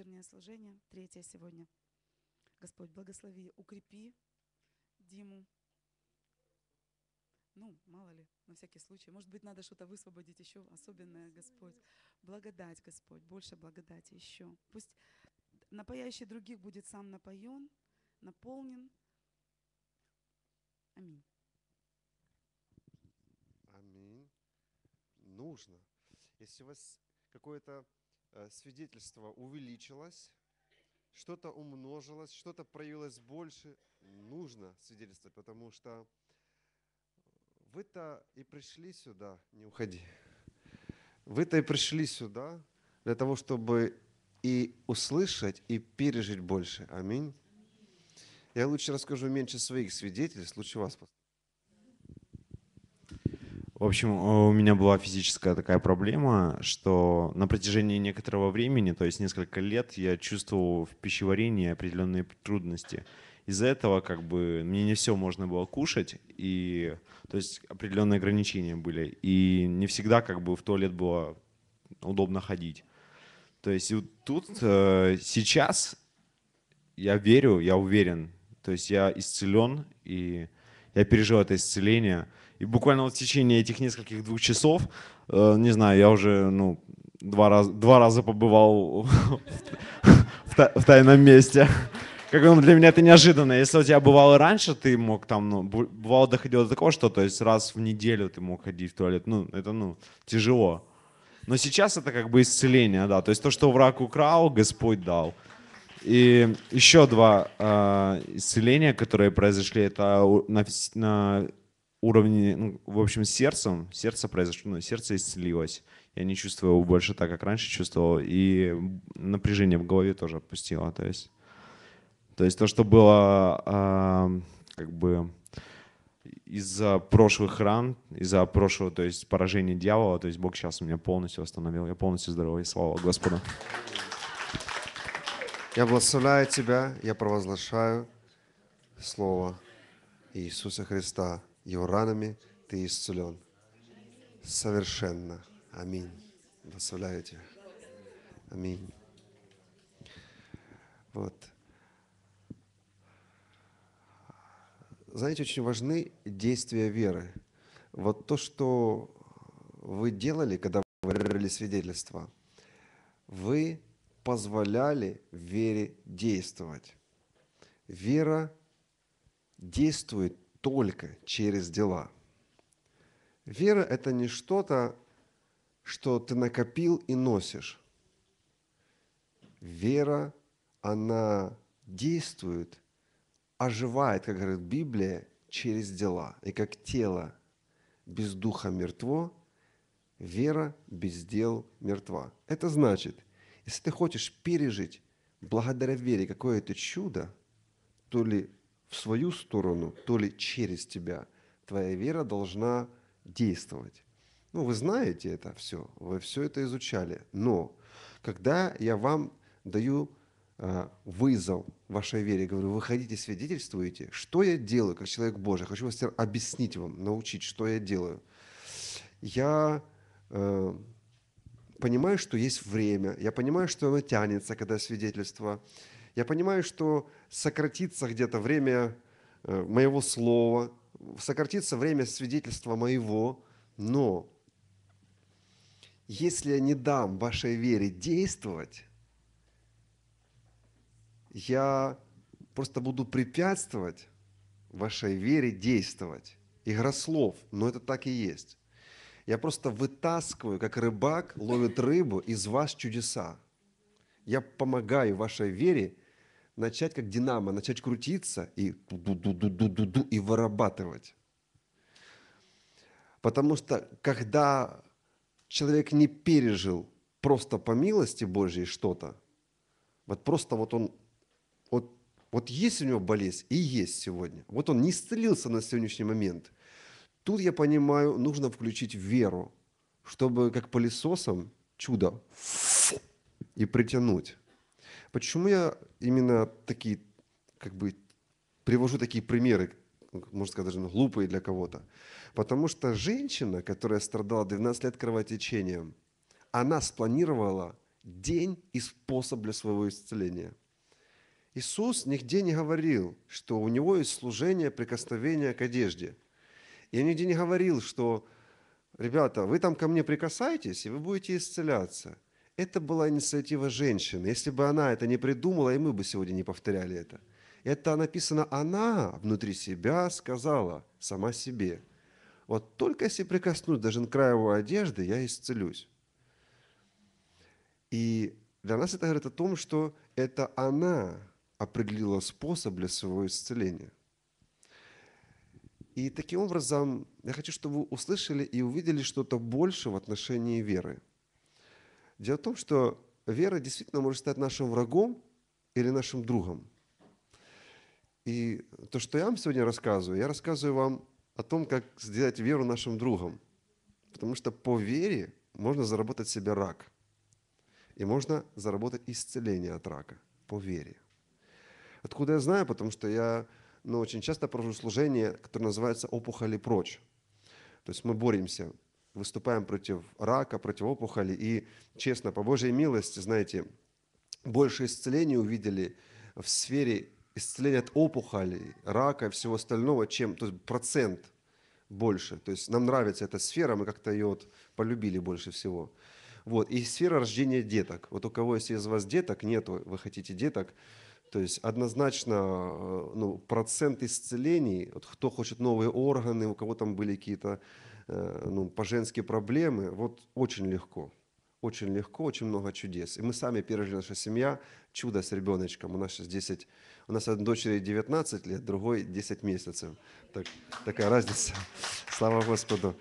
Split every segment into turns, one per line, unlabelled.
вечернее служение, третье сегодня. Господь, благослови, укрепи
Диму. Ну, мало ли, на всякий случай. Может быть, надо что-то высвободить еще особенное, Господь. Благодать, Господь, больше благодати еще.
Пусть напоящий других будет сам напоен, наполнен. Аминь. Аминь. Нужно. Если у вас какое-то Э, свидетельство увеличилось, что-то умножилось, что-то проявилось больше, нужно свидетельствовать, потому что вы-то и пришли сюда, не уходи, вы-то и пришли сюда для того, чтобы и услышать, и пережить больше. Аминь. Я лучше расскажу меньше
своих свидетельств, лучше вас послушать. В общем, э, у меня была физическая такая проблема, что на протяжении некоторого времени, то есть несколько лет, я чувствовал в пищеварении определенные трудности. Из-за этого как бы мне не все можно было кушать, и то есть определенные ограничения были. И не всегда как бы в туалет было удобно ходить. То есть вот тут э, сейчас я верю, я уверен, то есть я исцелен и я пережил это исцеление. И буквально вот в течение этих нескольких двух часов, э, не знаю, я уже ну, два, раз, два раза побывал в тайном месте. Как он ну, для меня это неожиданно. Если у тебя бывало раньше, ты мог там, ну, бывало доходило до такого, что то есть раз в неделю ты мог ходить в туалет. Ну, это, ну, тяжело. Но сейчас это как бы исцеление, да. То есть то, что враг украл, Господь дал. И еще два э, исцеления, которые произошли, это на, на уровне, ну, в общем, сердцем. Сердце произошло, ну, сердце исцелилось. Я не чувствую его больше так, как раньше чувствовал. И напряжение в голове тоже отпустило. То есть, то, есть то что было э, как бы из-за прошлых ран, из-за прошлого, то есть поражения дьявола, то есть Бог сейчас меня полностью восстановил. Я полностью здоровый. Слава Господу. Я
благословляю тебя, я провозглашаю Слово Иисуса Христа. Его ранами ты исцелен. Совершенно. Аминь. Благословляю тебя. Аминь. Вот. Знаете, очень важны действия веры. Вот то, что вы делали, когда вы говорили свидетельство, вы позволяли вере действовать. Вера действует только через дела. Вера – это не что-то, что ты накопил и носишь. Вера, она действует, оживает, как говорит Библия, через дела. И как тело без духа мертво, вера без дел мертва. Это значит – если ты хочешь пережить благодаря вере какое-то чудо, то ли в свою сторону, то ли через тебя, твоя вера должна действовать. Ну, вы знаете это все, вы все это изучали. Но когда я вам даю а, вызов вашей вере, говорю, выходите, свидетельствуете, что я делаю как человек Божий. Хочу вас объяснить вам, научить, что я делаю. Я э, понимаю, что есть время, я понимаю, что оно тянется, когда свидетельство, я понимаю, что сократится где-то время э, моего слова, сократится время свидетельства моего, но если я не дам вашей вере действовать, я просто буду препятствовать вашей вере действовать. Игра слов, но это так и есть. Я просто вытаскиваю, как рыбак ловит рыбу, из вас чудеса. Я помогаю вашей вере начать как динамо, начать крутиться и, и вырабатывать. Потому что когда человек не пережил просто по милости Божьей что-то, вот просто вот он, вот, вот есть у него болезнь и есть сегодня. Вот он не исцелился на сегодняшний момент – Тут, я понимаю, нужно включить веру, чтобы как пылесосом чудо и притянуть. Почему я именно такие, как бы, привожу такие примеры, можно сказать, даже глупые для кого-то? Потому что женщина, которая страдала 12 лет кровотечением, она спланировала день и способ для своего исцеления. Иисус нигде не говорил, что у него есть служение прикосновения к одежде – я нигде не говорил, что, ребята, вы там ко мне прикасаетесь, и вы будете исцеляться. Это была инициатива женщины. Если бы она это не придумала, и мы бы сегодня не повторяли это. Это написано «она» внутри себя сказала сама себе. Вот только если прикоснусь даже к краю его одежды, я исцелюсь. И для нас это говорит о том, что это она определила способ для своего исцеления. И таким образом я хочу, чтобы вы услышали и увидели что-то больше в отношении веры. Дело в том, что вера действительно может стать нашим врагом или нашим другом. И то, что я вам сегодня рассказываю, я рассказываю вам о том, как сделать веру нашим другом. Потому что по вере можно заработать себе рак. И можно заработать исцеление от рака по вере. Откуда я знаю? Потому что я но очень часто провожу служение, которое называется «Опухоли прочь». То есть мы боремся, выступаем против рака, против опухоли. И честно, по Божьей милости, знаете, больше исцелений увидели в сфере исцеления от опухолей, рака и всего остального, чем то есть процент больше. То есть нам нравится эта сфера, мы как-то ее вот полюбили больше всего. Вот. И сфера рождения деток. Вот у кого есть из вас деток, нету, вы хотите деток, то есть однозначно э, ну, процент исцелений, вот кто хочет новые органы, у кого там были какие-то э, ну, по-женски проблемы, вот очень легко. Очень легко, очень много чудес. И мы сами пережили, наша семья, чудо с ребеночком. У нас сейчас 10, у нас одной дочери 19 лет, другой 10 месяцев. Так, такая разница. Слава Господу.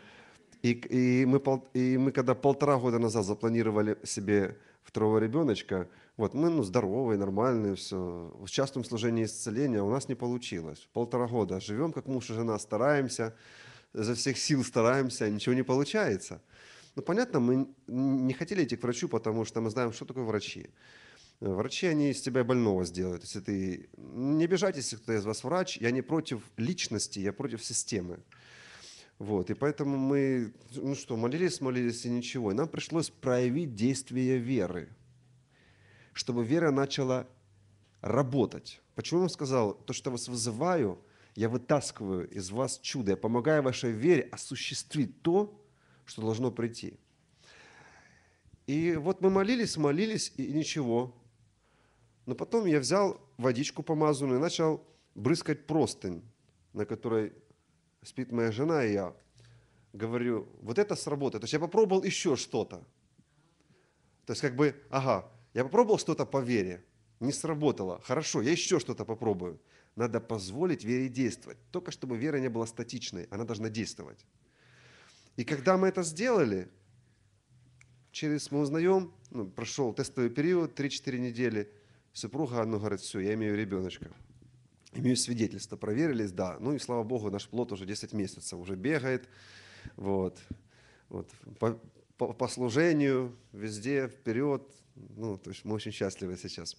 И, и, мы, и мы когда полтора года назад запланировали себе второго ребеночка, вот, мы ну, здоровые, нормальные, все. В частном служении исцеления у нас не получилось. Полтора года живем, как муж и жена, стараемся, за всех сил стараемся, а ничего не получается. Ну, понятно, мы не хотели идти к врачу, потому что мы знаем, что такое врачи. Э, врачи, они из тебя больного сделают. Если ты... Не обижайтесь, если кто из вас врач. Я не против личности, я против системы. Вот, и поэтому мы, ну что, молились, молились и ничего. И нам пришлось проявить действие веры чтобы вера начала работать. Почему он сказал, то, что вас вызываю, я вытаскиваю из вас чудо, я помогаю вашей вере осуществить то, что должно прийти. И вот мы молились, молились, и ничего. Но потом я взял водичку помазанную и начал брыскать простынь, на которой спит моя жена и я. Говорю, вот это сработает. То есть я попробовал еще что-то. То есть как бы, ага, я попробовал что-то по вере, не сработало. Хорошо, я еще что-то попробую. Надо позволить вере действовать. Только чтобы вера не была статичной, она должна действовать. И когда мы это сделали, через мы узнаем, ну, прошел тестовый период, 3-4 недели, супруга она говорит, все, я имею ребеночка. Имею свидетельство, проверились, да. Ну и слава богу, наш плод уже 10 месяцев, уже бегает. Вот. Вот. По, по, по служению, везде, вперед, ну, то есть мы очень счастливы сейчас.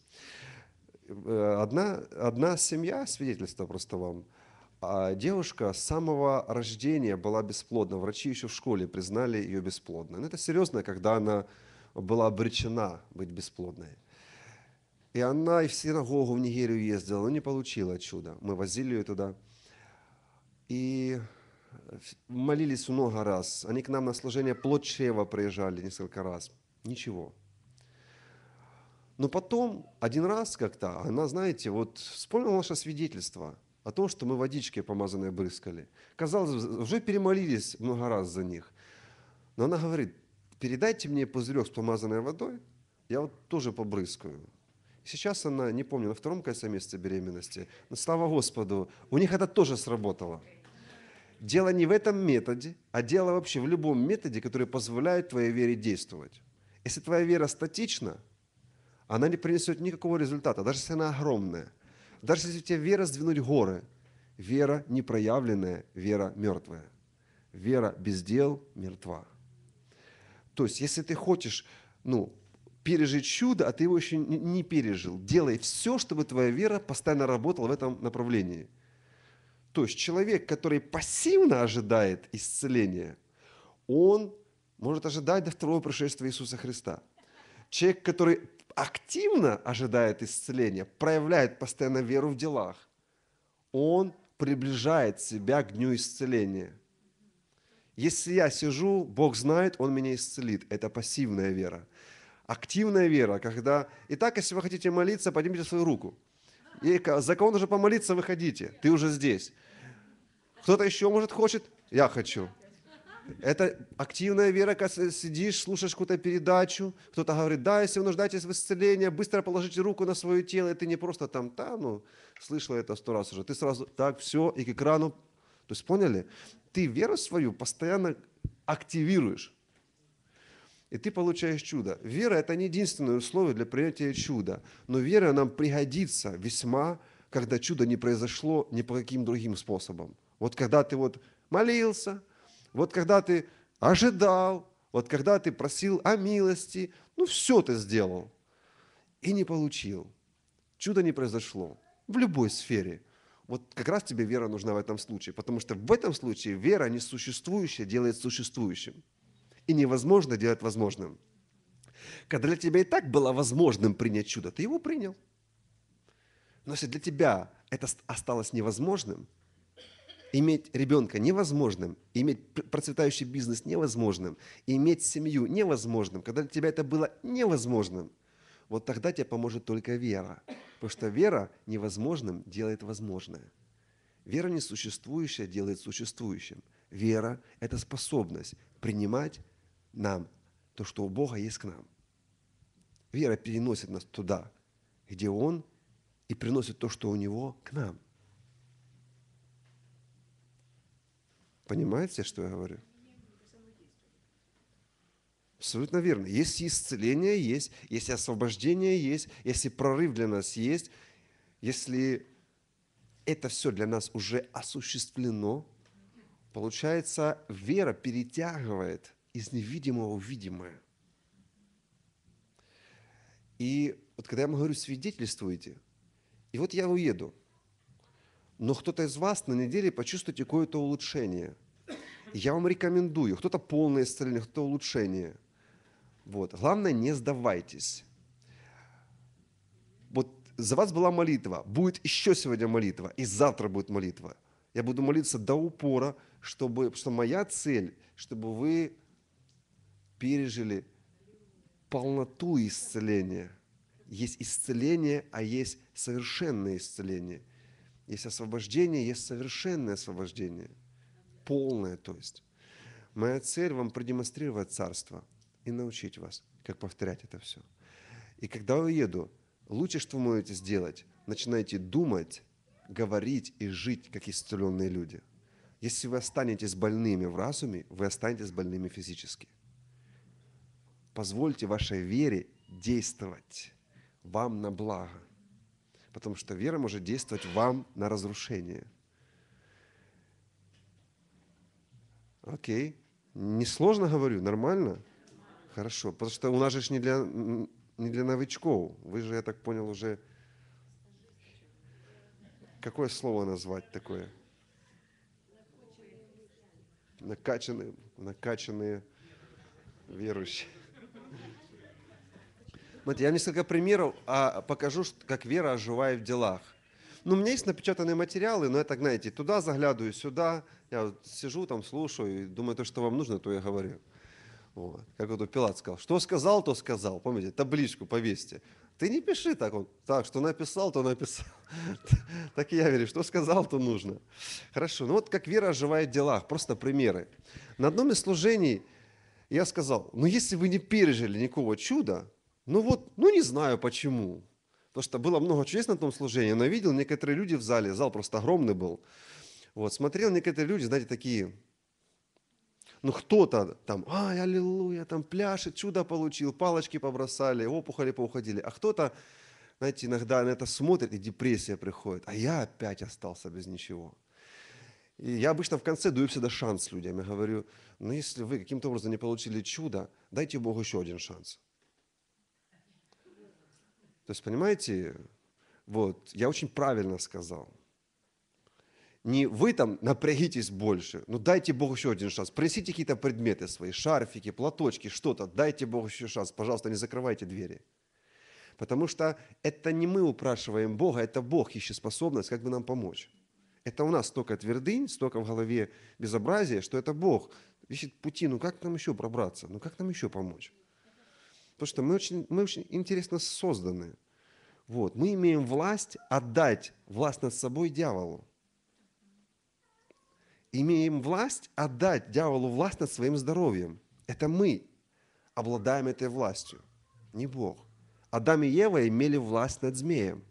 Э, одна, одна семья, свидетельство просто вам, а девушка с самого рождения была бесплодна. Врачи еще в школе признали ее бесплодной. Но ну, это серьезно, когда она была обречена быть бесплодной. И она и в синагогу в Нигерию ездила, но не получила чуда. Мы возили ее туда. И молились много раз. Они к нам на служение плод чрева приезжали несколько раз. Ничего. Но потом, один раз как-то, она, знаете, вот вспомнила наше свидетельство о том, что мы водички помазанной брызгали. Казалось, уже перемолились много раз за них. Но она говорит, передайте мне пузырек с помазанной водой, я вот тоже побрызгаю. Сейчас она, не помню, на втором конце месяце беременности, но слава Господу, у них это тоже сработало. Дело не в этом методе, а дело вообще в любом методе, который позволяет твоей вере действовать. Если твоя вера статична, она не принесет никакого результата, даже если она огромная. Даже если у тебя вера сдвинуть горы, вера непроявленная, вера мертвая. Вера без дел мертва. То есть, если ты хочешь ну, пережить чудо, а ты его еще не пережил, делай все, чтобы твоя вера постоянно работала в этом направлении. То есть человек, который пассивно ожидает исцеления, он может ожидать до второго пришествия Иисуса Христа. Человек, который активно ожидает исцеления, проявляет постоянно веру в делах, он приближает себя к дню исцеления. Если я сижу, Бог знает, Он меня исцелит. Это пассивная вера. Активная вера, когда... Итак, если вы хотите молиться, поднимите свою руку. И за кого нужно помолиться, выходите. Ты уже здесь. Кто-то еще, может, хочет? Я хочу. Это активная вера, когда сидишь, слушаешь какую-то передачу, кто-то говорит, да, если вы нуждаетесь в исцелении, быстро положите руку на свое тело, и ты не просто там, да, ну, слышала это сто раз уже, ты сразу так, все, и к экрану. То есть, поняли? Ты веру свою постоянно активируешь, и ты получаешь чудо. Вера – это не единственное условие для принятия чуда, но вера нам пригодится весьма, когда чудо не произошло ни по каким другим способам. Вот когда ты вот молился, вот когда ты ожидал, вот когда ты просил о милости, ну все ты сделал и не получил. Чудо не произошло в любой сфере. Вот как раз тебе вера нужна в этом случае, потому что в этом случае вера несуществующая делает существующим и невозможно делать возможным. Когда для тебя и так было возможным принять чудо, ты его принял. Но если для тебя это осталось невозможным – иметь ребенка невозможным, иметь процветающий бизнес невозможным, иметь семью невозможным, когда для тебя это было невозможным, вот тогда тебе поможет только вера. Потому что вера невозможным делает возможное. Вера несуществующая делает существующим. Вера – это способность принимать нам то, что у Бога есть к нам. Вера переносит нас туда, где Он, и приносит то, что у Него, к нам – Понимаете, что я говорю? Абсолютно верно. Если исцеление есть, если освобождение есть, если прорыв для нас есть, если это все для нас уже осуществлено, получается, вера перетягивает из невидимого в видимое. И вот когда я вам говорю, свидетельствуйте, и вот я уеду, но кто-то из вас на неделе почувствуете какое-то улучшение. Я вам рекомендую. Кто-то полное исцеление, кто-то улучшение. Вот. Главное, не сдавайтесь. Вот за вас была молитва, будет еще сегодня молитва, и завтра будет молитва. Я буду молиться до упора, чтобы, что моя цель, чтобы вы пережили полноту исцеления. Есть исцеление, а есть совершенное исцеление. Есть освобождение, есть совершенное освобождение. Полное, то есть. Моя цель вам продемонстрировать Царство и научить вас, как повторять это все. И когда уеду, лучше, что вы можете сделать, начинайте думать, говорить и жить, как исцеленные люди. Если вы останетесь больными в разуме, вы останетесь больными физически. Позвольте вашей вере действовать вам на благо потому что вера может действовать вам на разрушение. Окей. Несложно говорю, нормально? Хорошо, потому что у нас же не для, не для новичков. Вы же, я так понял, уже... Какое слово назвать такое? Накачанные, накачанные верующие. Смотрите, я вам несколько примеров а, покажу, как вера оживает в делах. Ну, у меня есть напечатанные материалы, но я так, знаете, туда заглядываю, сюда. Я вот сижу там, слушаю и думаю, то, что вам нужно, то я говорю. Вот. Как вот Пилат сказал, что сказал, то сказал. Помните, табличку повесьте. Ты не пиши так, он, так, что написал, то написал. так и я верю, что сказал, то нужно. Хорошо, ну вот как вера оживает в делах, просто примеры. На одном из служений я сказал, ну если вы не пережили никакого чуда, ну вот, ну не знаю почему. Потому что было много чудес на том служении, но видел некоторые люди в зале, зал просто огромный был. Вот, смотрел некоторые люди, знаете, такие, ну кто-то там, ай, аллилуйя, там пляшет, чудо получил, палочки побросали, опухоли поуходили. А кто-то, знаете, иногда на это смотрит, и депрессия приходит. А я опять остался без ничего. И я обычно в конце даю всегда шанс людям. Я говорю, ну если вы каким-то образом не получили чудо, дайте Богу еще один шанс. То есть, понимаете, вот, я очень правильно сказал. Не вы там напрягитесь больше, но ну, дайте Богу еще один шанс. Принесите какие-то предметы свои, шарфики, платочки, что-то. Дайте Богу еще шанс. Пожалуйста, не закрывайте двери. Потому что это не мы упрашиваем Бога, это Бог ищет способность, как бы нам помочь. Это у нас столько твердынь, столько в голове безобразия, что это Бог ищет пути, ну как нам еще пробраться, ну как нам еще помочь. Потому что мы очень, мы очень интересно созданы. Вот. Мы имеем власть отдать власть над собой дьяволу. Имеем власть отдать дьяволу власть над своим здоровьем. Это мы обладаем этой властью, не Бог. Адам и Ева имели власть над змеем.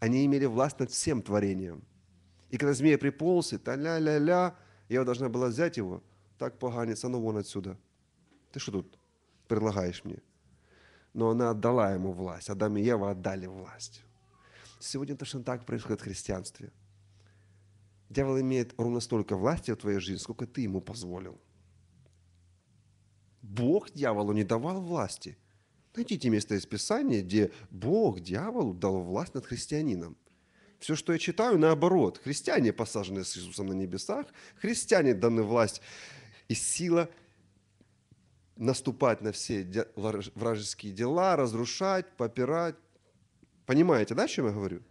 Они имели власть над всем творением. И когда змея приполз, и та-ля-ля-ля, Ева должна была взять его, так поганец, а ну вон отсюда. Ты что тут, предлагаешь мне. Но она отдала ему власть. Адам и Ева отдали власть. Сегодня точно так происходит в христианстве. Дьявол имеет ровно столько власти в твоей жизни, сколько ты ему позволил. Бог дьяволу не давал власти. Найдите место из Писания, где Бог дьяволу дал власть над христианином. Все, что я читаю, наоборот. Христиане посажены с Иисусом на небесах, христиане даны власть и сила – наступать на все вражеские дела, разрушать, попирать. Понимаете, да, о чем я говорю?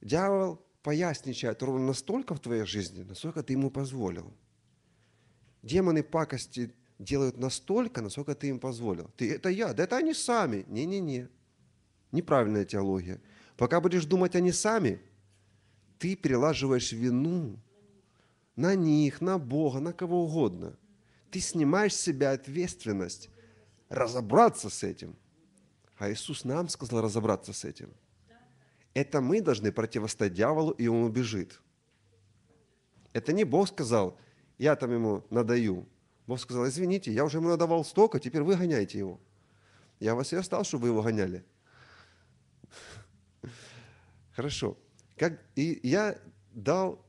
Дьявол поясничает ровно настолько в твоей жизни, насколько ты ему позволил. Демоны пакости делают настолько, насколько ты им позволил. Ты, это я, да это они сами. Не-не-не. Неправильная теология. Пока будешь думать они сами, ты перелаживаешь вину на них, на Бога, на кого угодно. Ты снимаешь с себя ответственность разобраться с этим. А Иисус нам сказал разобраться с этим. Это мы должны противостоять дьяволу, и он убежит. Это не Бог сказал, я там ему надаю. Бог сказал, извините, я уже ему надавал столько, теперь вы гоняйте его. Я вас и остал, чтобы вы его гоняли. Хорошо. Как, и я дал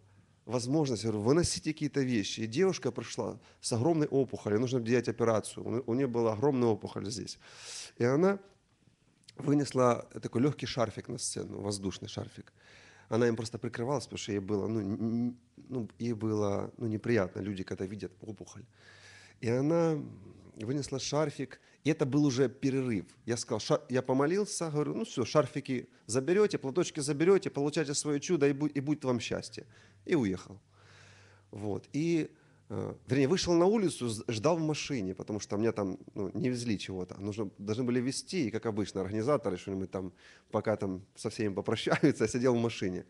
возможность, говорю, выносить какие-то вещи. И девушка пришла с огромной опухолью, нужно делать операцию. У нее была огромная опухоль здесь. И она вынесла такой легкий шарфик на сцену, воздушный шарфик. Она им просто прикрывалась, потому что ей было, ну, ну, ей было ну, неприятно, люди, когда видят опухоль. И она вынесла шарфик, и это был уже перерыв. Я сказал, шар... я помолился, говорю, ну все, шарфики заберете, платочки заберете, получайте свое чудо, и, будь, и будет вам счастье и уехал. Вот. И, э, вернее, вышел на улицу, ждал в машине, потому что меня там ну, не везли чего-то. Нужно, должны были везти, и, как обычно, организаторы что-нибудь там, пока там со всеми попрощаются, я сидел в машине.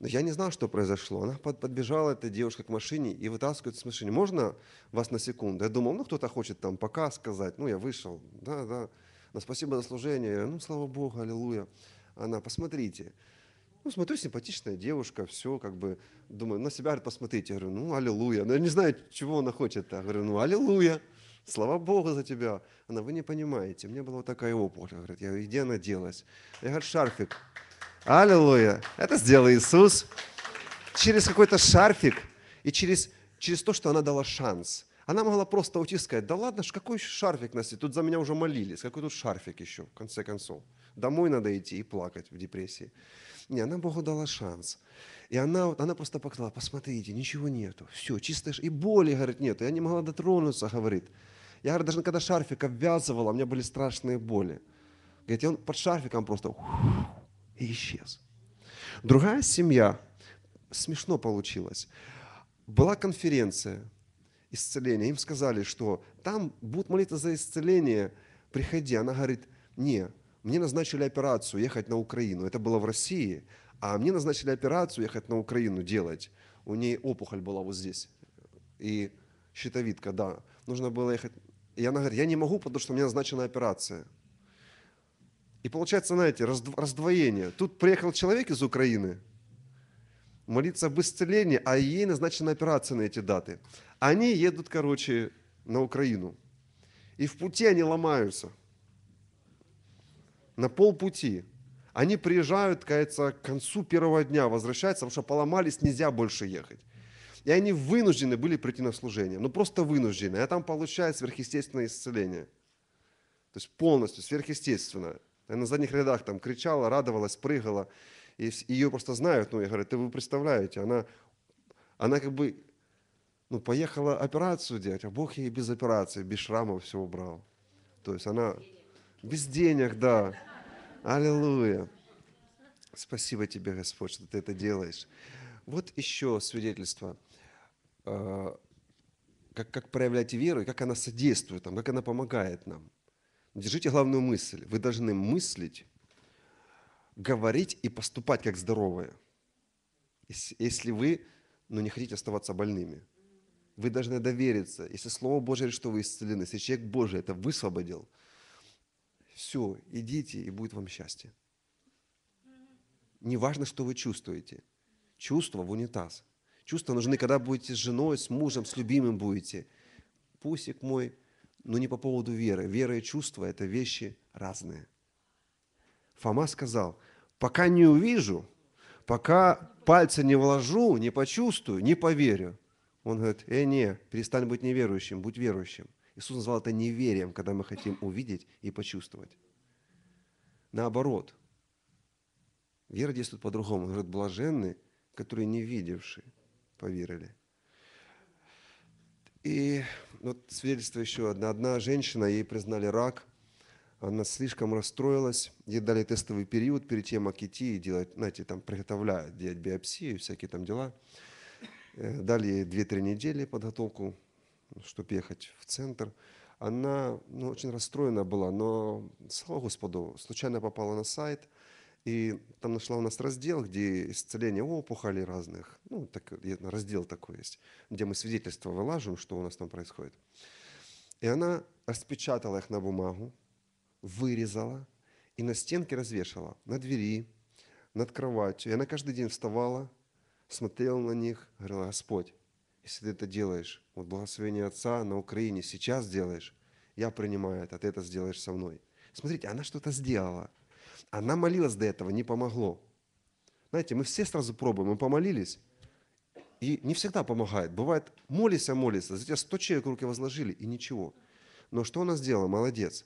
Но я не знал, что произошло. Она подбежала, эта девушка, к машине и вытаскивает с машины. Можно вас на секунду? Я думал, ну кто-то хочет там пока сказать. Ну я вышел, да, да. Но спасибо за служение. Я говорю, ну слава Богу, аллилуйя. Она, посмотрите. Ну, смотрю, симпатичная девушка, все, как бы, думаю, на себя говорит, посмотрите. Я говорю, ну, аллилуйя. Но ну, я не знаю, чего она хочет. Я а говорю, ну, аллилуйя. Слава Богу за тебя. Она, вы не понимаете, у меня была вот такая опухоль. Говорит, я говорю, где она делась? Я говорю, шарфик. Аллилуйя. Это сделал Иисус. Через какой-то шарфик и через, через то, что она дала шанс. Она могла просто уйти и сказать, да ладно ж, какой шарфик носить? Тут за меня уже молились, какой тут шарфик еще, в конце концов. Домой надо идти и плакать в депрессии. Не, она Богу дала шанс. И она, вот, она просто показала, посмотрите, ничего нету, все, чисто, и боли, говорит, нет, Я не могла дотронуться, говорит. Я, говорит, даже когда шарфик обвязывала, у меня были страшные боли. Говорит, и он под шарфиком просто и исчез. Другая семья, смешно получилось. Была конференция, исцеления. Им сказали, что там будут молиться за исцеление, приходи. Она говорит, не, мне назначили операцию ехать на Украину. Это было в России, а мне назначили операцию ехать на Украину делать. У нее опухоль была вот здесь. И щитовидка, да. Нужно было ехать. И она говорит, я не могу, потому что у меня назначена операция. И получается, знаете, раздвоение. Тут приехал человек из Украины – молиться об исцелении, а ей назначена операция на эти даты. Они едут, короче, на Украину. И в пути они ломаются. На полпути. Они приезжают, кажется, к концу первого дня, возвращаются, потому что поломались, нельзя больше ехать. И они вынуждены были прийти на служение. Ну просто вынуждены. А там получают сверхъестественное исцеление. То есть полностью сверхъестественное. Я на задних рядах там кричала, радовалась, прыгала и ее просто знают, ну, я говорю, ты вы представляете, она, она как бы, ну, поехала операцию делать, а Бог ей без операции, без шрама все убрал. То есть она без денег, да. Аллилуйя. Спасибо тебе, Господь, что ты это делаешь. Вот еще свидетельство, э, как, как проявлять веру, и как она содействует нам, как она помогает нам. Держите главную мысль. Вы должны мыслить говорить и поступать как здоровые, если вы ну, не хотите оставаться больными. Вы должны довериться. Если Слово Божье говорит, что вы исцелены, если человек Божий это высвободил, все, идите, и будет вам счастье. Не важно, что вы чувствуете. Чувства в унитаз. Чувства нужны, когда будете с женой, с мужем, с любимым будете. Пусик мой, но не по поводу веры. Вера и чувства – это вещи разные. Фома сказал – Пока не увижу, пока пальца не вложу, не почувствую, не поверю. Он говорит, э, не, перестань быть неверующим, будь верующим. Иисус назвал это неверием, когда мы хотим увидеть и почувствовать. Наоборот, вера действует по-другому. Он говорит, блаженны, которые не видевшие, поверили. И вот свидетельство еще одно. Одна женщина, ей признали рак – она слишком расстроилась, ей дали тестовый период перед тем, как идти и делать, знаете, там приготовляют, делать и всякие там дела. Э, дали ей 2-3 недели подготовку, чтобы ехать в центр. Она ну, очень расстроена была, но, слава Господу, случайно попала на сайт, и там нашла у нас раздел, где исцеление опухолей разных, ну, так, раздел такой есть, где мы свидетельства вылаживаем, что у нас там происходит. И она распечатала их на бумагу, вырезала и на стенке развешивала на двери, над кроватью. И она каждый день вставала, смотрела на них, говорила, Господь, если ты это делаешь, вот благословение Отца на Украине сейчас делаешь, я принимаю это, а ты это сделаешь со мной. Смотрите, она что-то сделала. Она молилась до этого, не помогло. Знаете, мы все сразу пробуем, мы помолились, и не всегда помогает. Бывает, молишься, а молишься, за тебя 100 человек руки возложили, и ничего. Но что она сделала? Молодец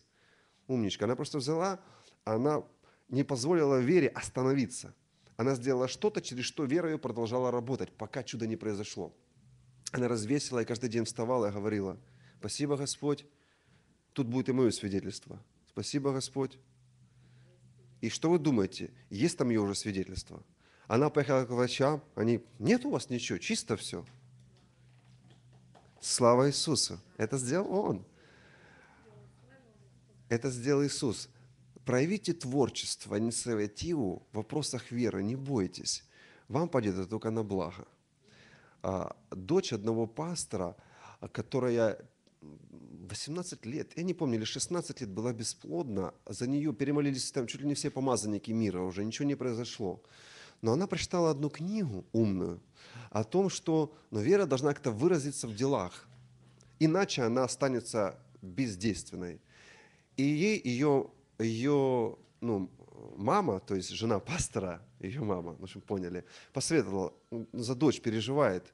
умничка. Она просто взяла, она не позволила вере остановиться. Она сделала что-то, через что вера ее продолжала работать, пока чудо не произошло. Она развесила и каждый день вставала и говорила, спасибо, Господь, тут будет и мое свидетельство. Спасибо, Господь. И что вы думаете, есть там ее уже свидетельство? Она поехала к врачам, они, нет у вас ничего, чисто все. Слава Иисусу, это сделал Он. Это сделал Иисус. Проявите творчество, инициативу а в вопросах веры, не бойтесь. Вам пойдет это только на благо. А, дочь одного пастора, которая 18 лет, я не помню, или 16 лет была бесплодна, за нее перемолились там чуть ли не все помазанники мира, уже ничего не произошло. Но она прочитала одну книгу умную о том, что но ну, вера должна как-то выразиться в делах, иначе она останется бездейственной. И ей ее, ее ну, мама, то есть жена пастора, ее мама, в общем, поняли, посоветовала, ну, за дочь переживает.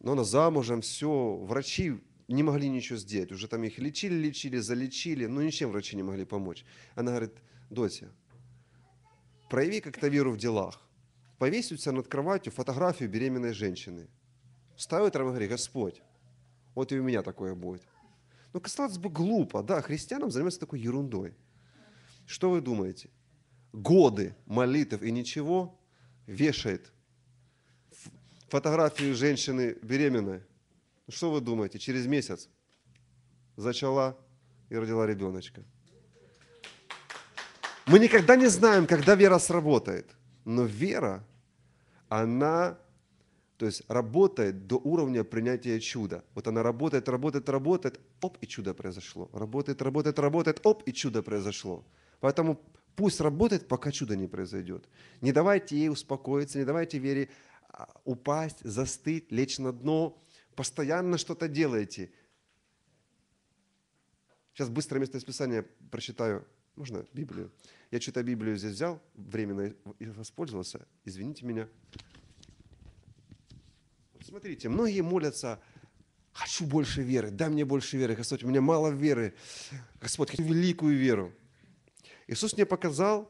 Но она замужем, все, врачи не могли ничего сделать. Уже там их лечили, лечили, залечили, но ничем врачи не могли помочь. Она говорит, дочь, прояви как-то веру в делах. Повесь у себя над кроватью фотографию беременной женщины. Ставит там говорит, Господь, вот и у меня такое будет. Ну, казалось бы, глупо, да, христианам заниматься такой ерундой. Что вы думаете? Годы молитв и ничего вешает фотографию женщины беременной. Ну, что вы думаете? Через месяц зачала и родила ребеночка. Мы никогда не знаем, когда вера сработает. Но вера, она то есть работает до уровня принятия чуда. Вот она работает, работает, работает, оп, и чудо произошло. Работает, работает, работает, оп, и чудо произошло. Поэтому пусть работает, пока чудо не произойдет. Не давайте ей успокоиться, не давайте вере а, упасть, застыть, лечь на дно. Постоянно что-то делайте. Сейчас быстрое место из Писания прочитаю. Можно Библию? Я что-то Библию здесь взял, временно воспользовался. Извините меня. Смотрите, многие молятся, хочу больше веры, дай мне больше веры, Господь, у меня мало веры, Господь, хочу великую веру. Иисус мне показал,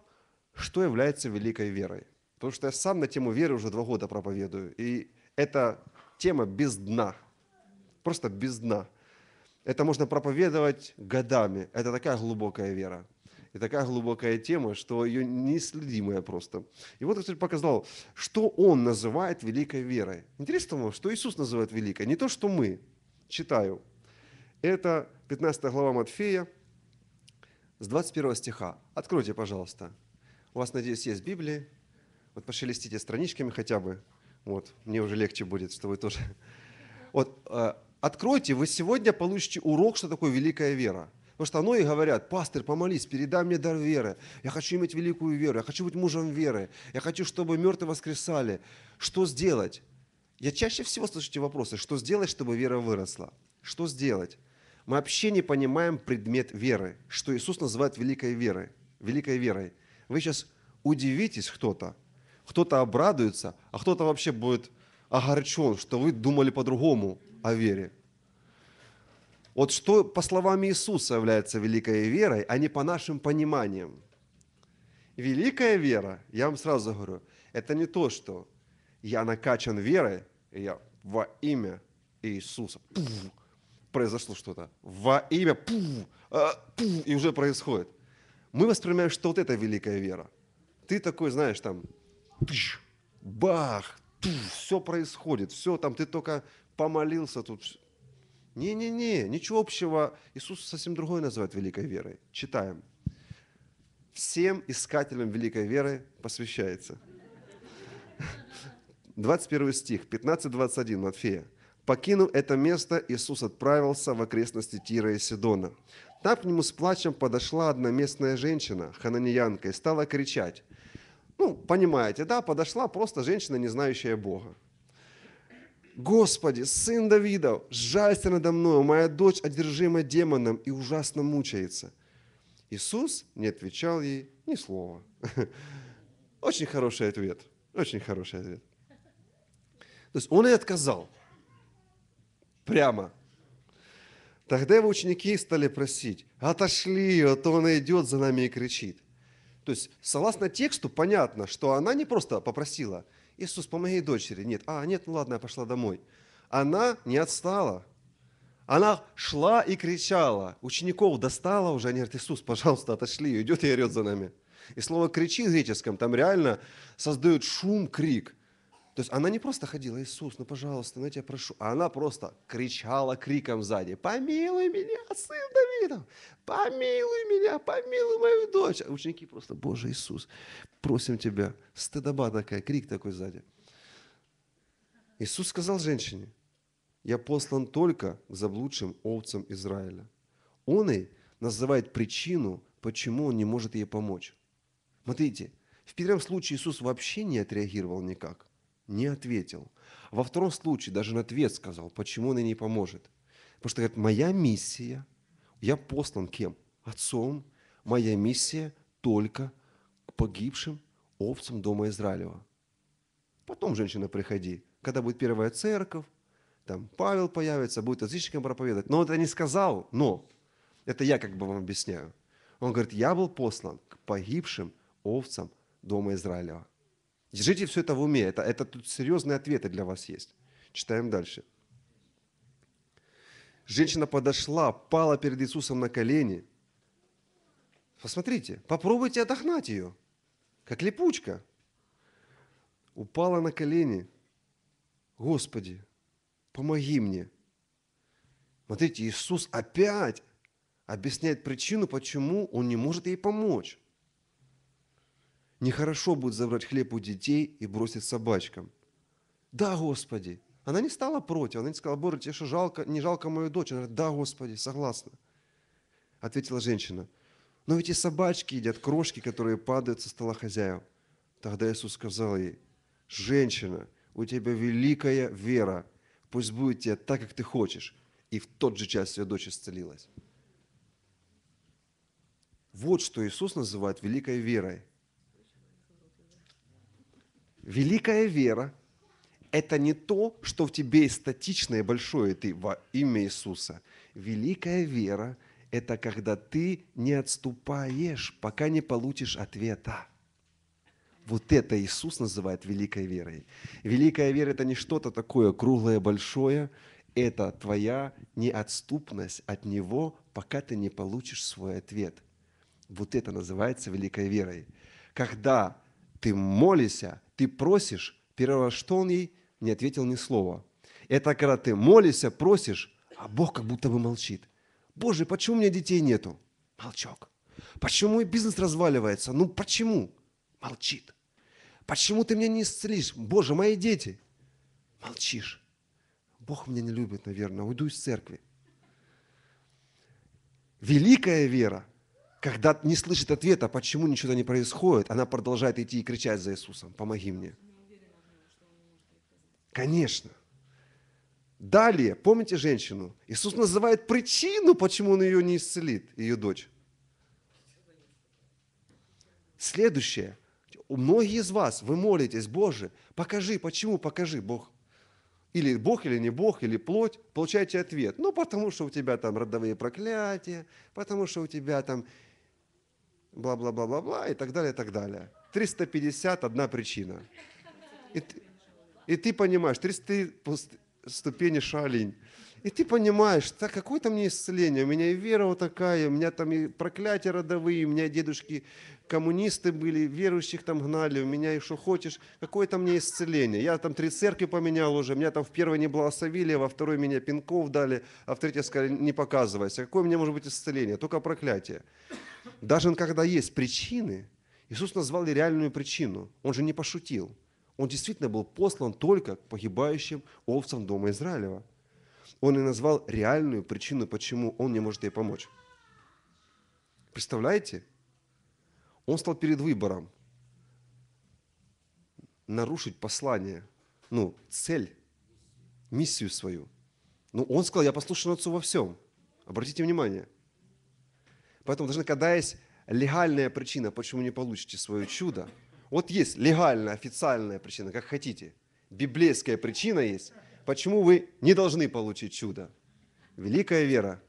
что является великой верой. Потому что я сам на тему веры уже два года проповедую. И эта тема без дна. Просто без дна. Это можно проповедовать годами. Это такая глубокая вера и такая глубокая тема, что ее неследимая просто. И вот Господь показал, что Он называет великой верой. Интересно вам, что Иисус называет великой, не то, что мы. Читаю. Это 15 глава Матфея с 21 стиха. Откройте, пожалуйста. У вас, надеюсь, есть Библия. Вот пошелестите страничками хотя бы. Вот, мне уже легче будет, что вы тоже. Вот, э, откройте, вы сегодня получите урок, что такое великая вера. Потому что оно и говорят, пастор, помолись, передай мне дар веры. Я хочу иметь великую веру, я хочу быть мужем веры. Я хочу, чтобы мертвые воскресали. Что сделать? Я чаще всего слышу эти вопросы. Что сделать, чтобы вера выросла? Что сделать? Мы вообще не понимаем предмет веры, что Иисус называет великой верой. Великой верой. Вы сейчас удивитесь кто-то, кто-то обрадуется, а кто-то вообще будет огорчен, что вы думали по-другому о вере. Вот что, по словам Иисуса, является великой верой, а не по нашим пониманиям. Великая вера, я вам сразу говорю, это не то, что я накачан верой, и я во имя Иисуса. Пуф, произошло что-то. Во имя. Пуф, а, пуф, и уже происходит. Мы воспринимаем, что вот это великая вера. Ты такой, знаешь, там, тыш, бах, тыш, все происходит, все там, ты только помолился тут. Не-не-не, ничего общего. Иисус совсем другое называет великой верой. Читаем. Всем искателям великой веры посвящается. 21 стих, 15-21 Матфея. Покинув это место, Иисус отправился в окрестности Тира и Сидона. Там к нему с плачем подошла одна местная женщина, хананьянка, и стала кричать. Ну, понимаете, да, подошла просто женщина, не знающая Бога. «Господи, сын Давидов, жалься надо мною, моя дочь одержима демоном и ужасно мучается». Иисус не отвечал ей ни слова. Очень хороший ответ, очень хороший ответ. То есть он и отказал. Прямо. Тогда его ученики стали просить, отошли ее, а то она идет за нами и кричит. То есть, согласно тексту, понятно, что она не просто попросила – Иисус, помоги дочери. Нет, а, нет, ну ладно, я пошла домой. Она не отстала. Она шла и кричала. Учеников достала уже, они говорят, Иисус, пожалуйста, отошли. идет и орет за нами. И слово «кричи» в греческом, там реально создают шум, крик – то есть она не просто ходила, Иисус, ну пожалуйста, ну я тебя прошу. А она просто кричала криком сзади, помилуй меня, сын Давидов, помилуй меня, помилуй мою дочь. А ученики просто, Боже Иисус, просим тебя. Стыдоба такая, крик такой сзади. Иисус сказал женщине, я послан только к заблудшим овцам Израиля. Он и называет причину, почему он не может ей помочь. Смотрите, в первом случае Иисус вообще не отреагировал никак не ответил. Во втором случае даже на ответ сказал, почему она не поможет. Потому что, говорит, моя миссия, я послан кем? Отцом. Моя миссия только к погибшим овцам Дома Израилева. Потом, женщина, приходи. Когда будет первая церковь, там Павел появится, будет язычникам проповедовать. Но это не сказал, но это я как бы вам объясняю. Он говорит, я был послан к погибшим овцам Дома Израилева. Держите все это в уме. Это, это тут серьезные ответы для вас есть. Читаем дальше. Женщина подошла, пала перед Иисусом на колени. Посмотрите, попробуйте отогнать ее, как липучка. Упала на колени. Господи, помоги мне. Смотрите, Иисус опять объясняет причину, почему он не может ей помочь. Нехорошо будет забрать хлеб у детей и бросить собачкам. Да, Господи. Она не стала против. Она не сказала, Боже, тебе что, жалко, не жалко мою дочь? Она говорит, да, Господи, согласна. Ответила женщина. Но ведь и собачки едят крошки, которые падают со стола хозяев. Тогда Иисус сказал ей, женщина, у тебя великая вера, пусть будет тебе так, как ты хочешь. И в тот же час ее дочь исцелилась. Вот что Иисус называет великой верой. Великая вера – это не то, что в тебе статичное большое ты во имя Иисуса. Великая вера – это когда ты не отступаешь, пока не получишь ответа. Вот это Иисус называет великой верой. Великая вера – это не что-то такое круглое, большое. Это твоя неотступность от Него, пока ты не получишь свой ответ. Вот это называется великой верой. Когда ты молишься, ты просишь. Первое, что он ей не ответил ни слова. Это когда ты молишься, просишь, а Бог как будто бы молчит. Боже, почему у меня детей нету? Молчок. Почему мой бизнес разваливается? Ну почему? Молчит. Почему ты меня не исцелишь? Боже, мои дети. Молчишь. Бог меня не любит, наверное. Уйду из церкви. Великая вера когда не слышит ответа, почему ничего не происходит, она продолжает идти и кричать за Иисусом, помоги мне. Конечно. Далее, помните женщину? Иисус называет причину, почему он ее не исцелит, ее дочь. Следующее. Многие из вас, вы молитесь, Боже, покажи, почему, покажи, Бог. Или Бог, или не Бог, или плоть, Получайте ответ. Ну, потому что у тебя там родовые проклятия, потому что у тебя там бла-бла-бла-бла-бла и так далее, и так далее. 350 – одна причина. И ты, и ты понимаешь, 300 ступени шалень. И ты понимаешь, так какое там мне исцеление, у меня и вера вот такая, у меня там и проклятия родовые, у меня дедушки коммунисты были, верующих там гнали, у меня и что хочешь, какое там мне исцеление. Я там три церкви поменял уже, меня там в первой не благословили, а во второй меня пинков дали, а в третьей сказали, не показывайся. Какое мне может быть исцеление? Только проклятие даже когда есть причины, Иисус назвал и реальную причину. Он же не пошутил. Он действительно был послан только к погибающим овцам дома Израилева. Он и назвал реальную причину, почему он не может ей помочь. Представляете? Он стал перед выбором нарушить послание, ну, цель, миссию свою. Ну, он сказал, я послушан Отцу во всем. Обратите внимание – Поэтому даже когда есть легальная причина, почему не получите свое чудо, вот есть легальная, официальная причина, как хотите. Библейская причина есть, почему вы не должны получить чудо. Великая вера,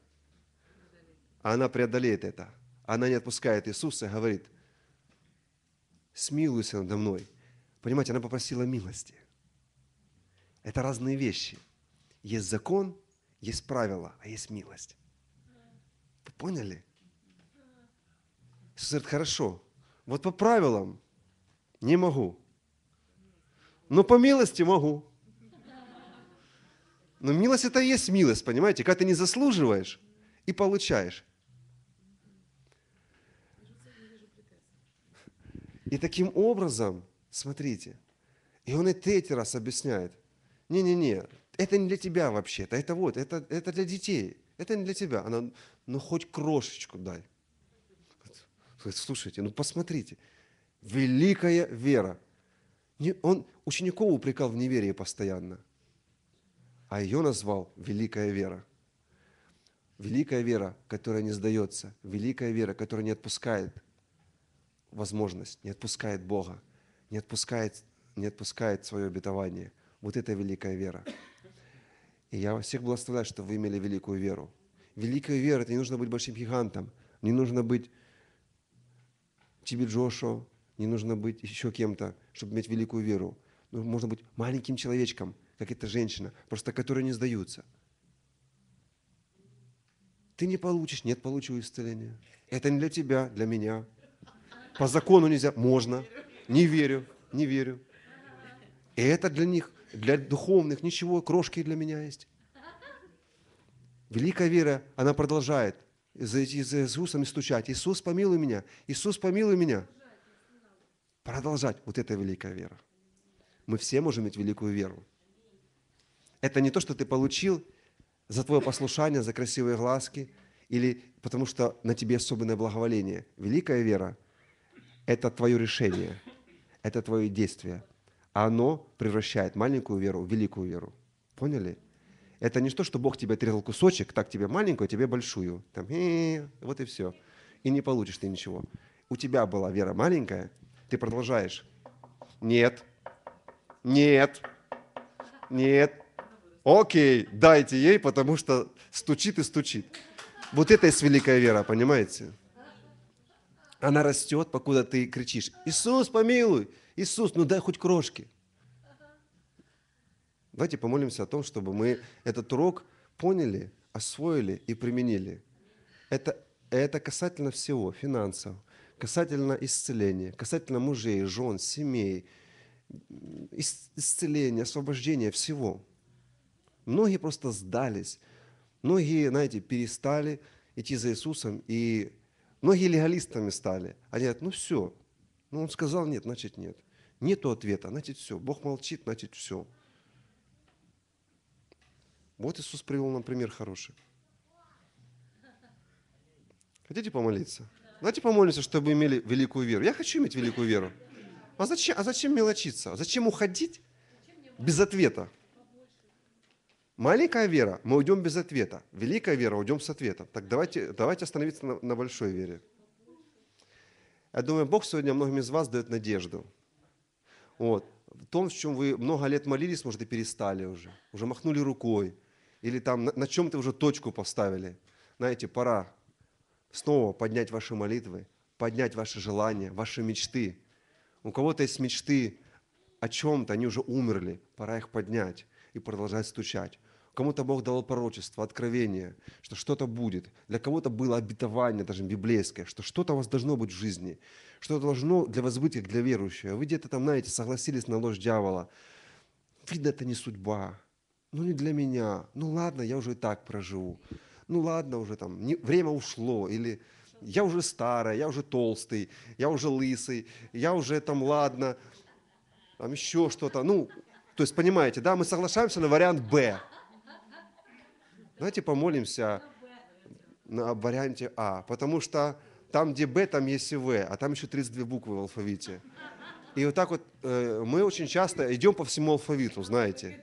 она преодолеет это. Она не отпускает Иисуса и говорит, смилуйся надо мной. Понимаете, она попросила милости. Это разные вещи. Есть закон, есть правила, а есть милость. Вы поняли? Иисус говорит, хорошо, вот по правилам не могу. Но по милости могу. Но милость это и есть милость, понимаете? Когда ты не заслуживаешь и получаешь. И таким образом, смотрите, и он и третий раз объясняет. Не-не-не, это не для тебя вообще-то, это вот, это, это для детей, это не для тебя. Она, ну хоть крошечку дай слушайте, ну посмотрите, великая вера. Он учеников упрекал в неверии постоянно, а ее назвал великая вера. Великая вера, которая не сдается, великая вера, которая не отпускает возможность, не отпускает Бога, не отпускает, не отпускает свое обетование. Вот это великая вера. И я всех благословляю, что вы имели великую веру. Великая вера, это не нужно быть большим гигантом, не нужно быть Тебе Джошо, не нужно быть еще кем-то, чтобы иметь великую веру. Но ну, можно быть маленьким человечком, как эта женщина, просто которые не сдаются. Ты не получишь, нет, получу исцеление. Это не для тебя, для меня. По закону нельзя, можно. Не верю, не верю. И это для них, для духовных ничего, крошки для меня есть. Великая вера, она продолжает – за Иисусом и стучать. Иисус, помилуй меня. Иисус, помилуй меня. Продолжать. Вот это великая вера. Мы все можем иметь великую веру. Это не то, что ты получил за твое послушание, за красивые глазки, или потому что на тебе особенное благоволение. Великая вера – это твое решение, это твое действие. Оно превращает маленькую веру в великую веру. Поняли? Это не то, что Бог тебе отрезал кусочек, так тебе маленькую, а тебе большую. Там, э, вот и все. И не получишь ты ничего. У тебя была вера маленькая, ты продолжаешь. Нет, нет, нет. Окей, дайте ей, потому что стучит и стучит. Вот это есть великая вера, понимаете? Она растет, покуда ты кричишь, Иисус, помилуй, Иисус, ну дай хоть крошки. Давайте помолимся о том, чтобы мы этот урок поняли, освоили и применили. Это, это касательно всего, финансов, касательно исцеления, касательно мужей, жен, семей, исцеления, освобождения, всего. Многие просто сдались, многие, знаете, перестали идти за Иисусом, и многие легалистами стали. Они говорят, ну все, ну он сказал нет, значит нет. Нету ответа, значит все. Бог молчит, значит все. Вот Иисус привел нам пример хороший. Хотите помолиться? Давайте помолимся, чтобы имели великую веру. Я хочу иметь великую веру. А зачем, а зачем мелочиться? А зачем уходить без ответа? Маленькая вера, мы уйдем без ответа. Великая вера, уйдем с ответом. Так давайте, давайте остановиться на, на большой вере. Я думаю, Бог сегодня многим из вас дает надежду. Вот. В том, в чем вы много лет молились, может, и перестали уже. Уже махнули рукой или там на, на чем-то уже точку поставили. Знаете, пора снова поднять ваши молитвы, поднять ваши желания, ваши мечты. У кого-то есть мечты о чем-то, они уже умерли, пора их поднять и продолжать стучать. Кому-то Бог дал пророчество, откровение, что что-то будет. Для кого-то было обетование, даже библейское, что что-то у вас должно быть в жизни, что должно для вас быть, как для верующего. Вы где-то там, знаете, согласились на ложь дьявола. Видно, это не судьба ну не для меня, ну ладно, я уже и так проживу, ну ладно, уже там, не, время ушло, или я уже старая, я уже толстый, я уже лысый, я уже там, ладно, там еще что-то, ну, то есть, понимаете, да, мы соглашаемся на вариант «Б». Давайте помолимся на варианте «А», потому что там, где «Б», там есть и «В», а там еще 32 буквы в алфавите. И вот так вот э, мы очень часто идем по всему алфавиту, знаете.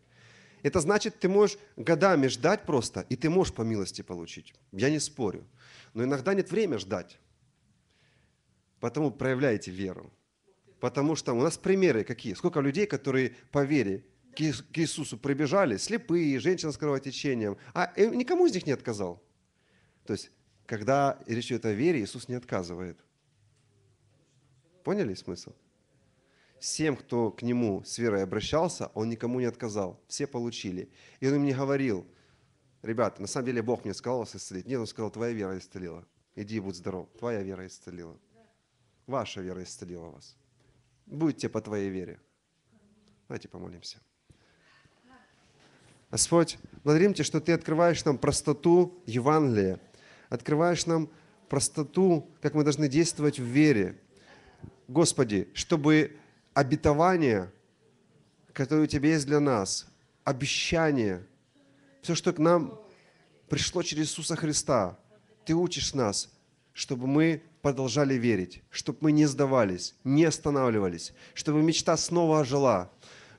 это значит, ты можешь годами ждать просто, и ты можешь по милости получить. Я не спорю. Но иногда нет времени ждать. потому проявляйте веру. Потому что у нас примеры какие? Сколько людей, которые по вере к Иисусу прибежали, слепые, женщины с кровотечением, а э, никому из них не отказал. То есть, когда речь идет о вере, Иисус не отказывает. Поняли смысл? всем, кто к нему с верой обращался, он никому не отказал. Все получили. И он мне говорил, ребята, на самом деле Бог мне сказал вас исцелить. Нет, он сказал, твоя вера исцелила. Иди и будь здоров. Твоя вера исцелила. Ваша вера исцелила вас. Будьте по твоей вере. Давайте помолимся. Господь, благодарим Тебя, что Ты открываешь нам простоту Евангелия, открываешь нам простоту, как мы должны действовать в вере. Господи, чтобы обетование, которое у Тебя есть для нас, обещание, все, что к нам пришло через Иисуса Христа. Ты учишь нас, чтобы мы продолжали верить, чтобы мы не сдавались, не останавливались, чтобы мечта снова ожила,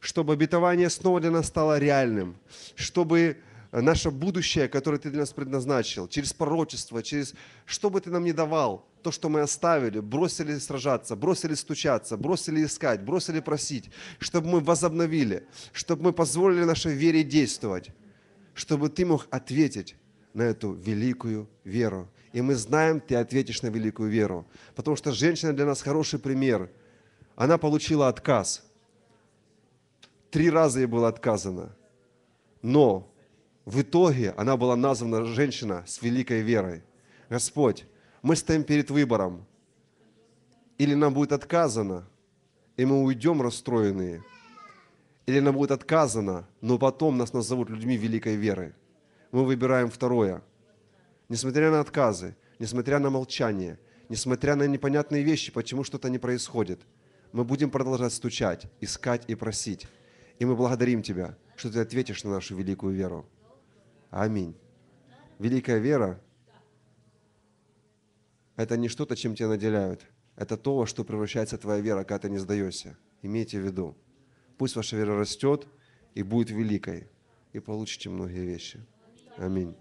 чтобы обетование снова для нас стало реальным, чтобы наше будущее, которое Ты для нас предназначил, через пророчество, через что бы Ты нам ни давал, то, что мы оставили, бросили сражаться, бросили стучаться, бросили искать, бросили просить, чтобы мы возобновили, чтобы мы позволили нашей вере действовать, чтобы ты мог ответить на эту великую веру. И мы знаем, ты ответишь на великую веру, потому что женщина для нас хороший пример. Она получила отказ. Три раза ей было отказано. Но в итоге она была названа женщина с великой верой. Господь, мы стоим перед выбором. Или нам будет отказано, и мы уйдем расстроенные. Или нам будет отказано, но потом нас назовут людьми великой веры. Мы выбираем второе. Несмотря на отказы, несмотря на молчание, несмотря на непонятные вещи, почему что-то не происходит, мы будем продолжать стучать, искать и просить. И мы благодарим Тебя, что Ты ответишь на нашу великую веру. Аминь. Великая вера это не что-то, чем тебя наделяют. Это то, во что превращается твоя вера, когда ты не сдаешься. Имейте в виду. Пусть ваша вера растет и будет великой, и получите многие вещи. Аминь.